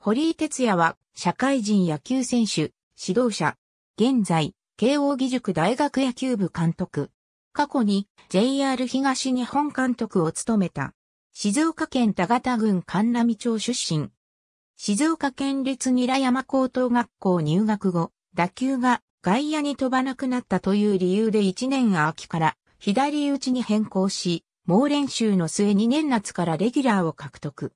堀井哲也は、社会人野球選手、指導者、現在、慶応義塾大学野球部監督。過去に JR 東日本監督を務めた。静岡県田形郡神波町出身。静岡県立韮山高等学校入学後、打球が外野に飛ばなくなったという理由で1年秋から左打ちに変更し、猛練習の末2年夏からレギュラーを獲得。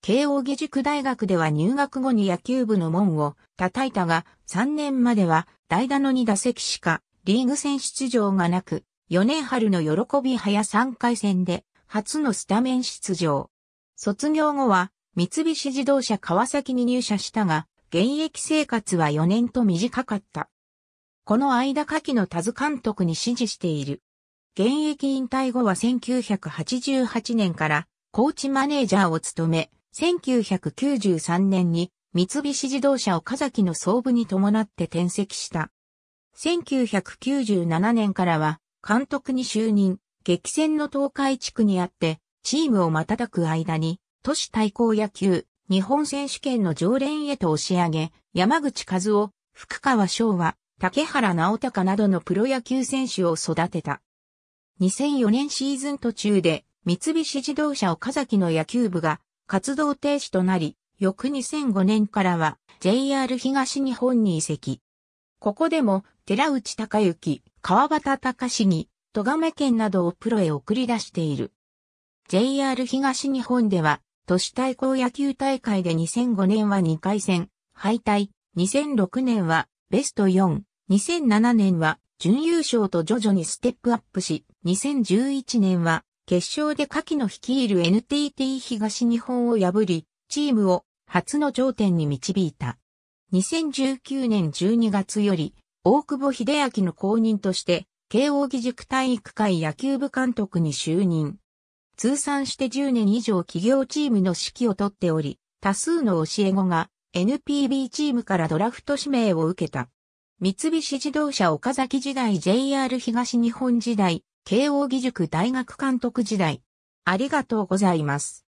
慶応義塾大学では入学後に野球部の門を叩いたが、3年までは代打の2打席しかリーグ戦出場がなく、4年春の喜び早3回戦で初のスタメン出場。卒業後は三菱自動車川崎に入社したが、現役生活は4年と短かった。この間下記の田津監督に指示している。現役引退後は1988年からコーチマネージャーを務め、1993年に三菱自動車岡崎の総部に伴って転籍した。1997年からは監督に就任、激戦の東海地区にあって、チームを瞬く間に、都市対抗野球、日本選手権の常連へと押し上げ、山口和夫、福川昭和、竹原直隆などのプロ野球選手を育てた。2004年シーズン途中で、三菱自動車岡崎の野球部が活動停止となり、翌2005年からは JR 東日本に移籍。ここでも寺内隆之、川端隆史に、戸亀県などをプロへ送り出している。JR 東日本では、都市対抗野球大会で2005年は2回戦、敗退、2006年はベスト4、2007年は準優勝と徐々にステップアップし、2011年は決勝で下記の率いる NTT 東日本を破り、チームを初の頂点に導いた。2019年12月より、大久保秀明の後任として、慶応義塾体育会野球部監督に就任。通算して10年以上企業チームの指揮をとっており、多数の教え子が NPB チームからドラフト指名を受けた。三菱自動車岡崎時代 JR 東日本時代慶應義塾大学監督時代。ありがとうございます。